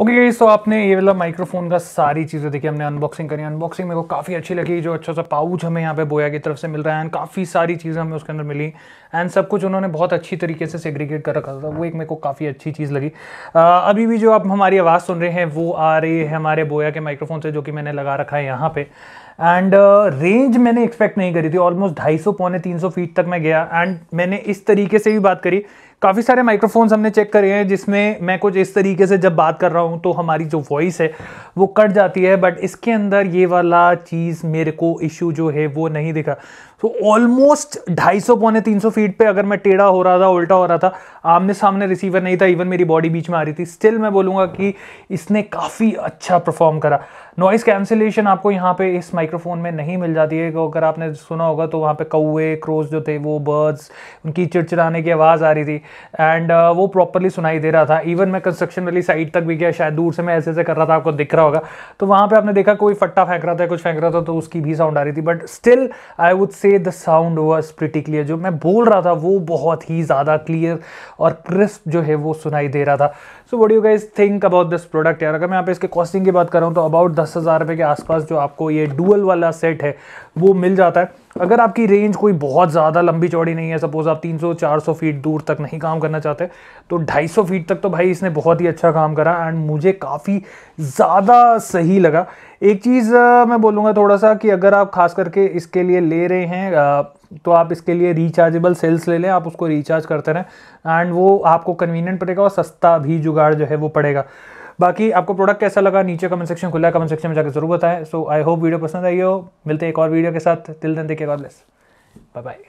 okay okay, सो so आपने ये वाला माइक्रोफोन का सारी चीज़ें देखी हमने अनबॉक्सिंग करी अनबॉक्सिंग मेरे को काफ़ी अच्छी लगी जो अच्छा सा पाउच हमें यहाँ पे बोया की तरफ से मिल रहा है एंड काफ़ी सारी चीज़ें हमें उसके अंदर मिली एंड सब कुछ उन्होंने बहुत अच्छी तरीके से सेग्रीगेट कर रखा था वो एक मेरे को काफ़ी अच्छी चीज़ लगी आ, अभी भी जो आप हमारी आवाज़ सुन रहे हैं वो आ रही है हमारे बोया के माइक्रोफोन से जो कि मैंने लगा रखा है यहाँ पर एंड रेंज uh, मैंने एक्सपेक्ट नहीं करी थी ऑलमोस्ट ढाई सौ पौने तीन सौ फीट तक मैं गया एंड मैंने इस तरीके से भी बात करी काफ़ी सारे माइक्रोफोन्स हमने चेक करे हैं जिसमें मैं कुछ इस तरीके से जब बात कर रहा हूँ तो हमारी जो वॉइस है वो कट जाती है बट इसके अंदर ये वाला चीज़ मेरे को इशू जो है वो नहीं दिखा तो ऑलमोस्ट ढाई सौ पौने तीन सौ फीट पे अगर मैं टेढ़ा हो रहा था उल्टा हो रहा था आमने सामने रिसीवर नहीं था इवन मेरी बॉडी बीच में आ रही थी स्टिल मैं बोलूँगा कि इसने काफ़ी अच्छा परफॉर्म करा नॉइस कैंसिलेशन आपको यहाँ पे इस माइक्रोफोन में नहीं मिल जाती है अगर आपने सुना होगा तो वहाँ पे कौए क्रोज जो थे वो बर्ड्स उनकी चिड़चिड़ाने की आवाज़ आ रही थी एंड uh, वो प्रॉपरली सुनाई दे रहा था इवन मैं कंस्ट्रक्शन वाली साइड तक भी गया शायद दूर से मैं ऐसे ऐसे कर रहा था आपको दिख रहा रहा होगा तो वहां पे आपने देखा कोई फट्टा फेंक रहा था कुछ फेंक रहा था तो उसकी भी साउंड आ रही थी but still I would say the sound was pretty clear जो मैं बोल रहा था वो बहुत ही ज़्यादा क्लियर और क्रिस्प जो है वो सुनाई दे रहा था so what you guys think about this product यार अगर मैं यहाँ पे इसके कॉस्टिंग की बात कर रहा हूँ तो अबाउट दस हज़ार रुपए के आसपास जो आपको ये डुअल वाला सेट है वो मिल जाता है अगर आपकी रेंज कोई बहुत ज़्यादा लंबी चौड़ी नहीं है सपोज़ आप 300-400 फीट दूर तक नहीं काम करना चाहते तो 250 फीट तक तो भाई इसने बहुत ही अच्छा काम करा एंड मुझे काफ़ी ज़्यादा सही लगा एक चीज़ मैं बोलूँगा थोड़ा सा कि अगर आप खास करके इसके लिए ले रहे हैं तो आप इसके लिए रिचार्जेबल सेल्स ले लें आप उसको रिचार्ज करते रहें एंड वो आपको कन्वीनियंट पड़ेगा और सस्ता भी जुगाड़ जो है वो पड़ेगा बाकी आपको प्रोडक्ट कैसा लगा नीचे कमेंट सेक्शन खुला है कमेंट सेक्शन में जाकर जरूर बताएं सो आई होप वीडियो पसंद आई हो मिलते हैं एक और वीडियो के साथ तिल दिन देखिए गॉड ब्लेस बाय बाय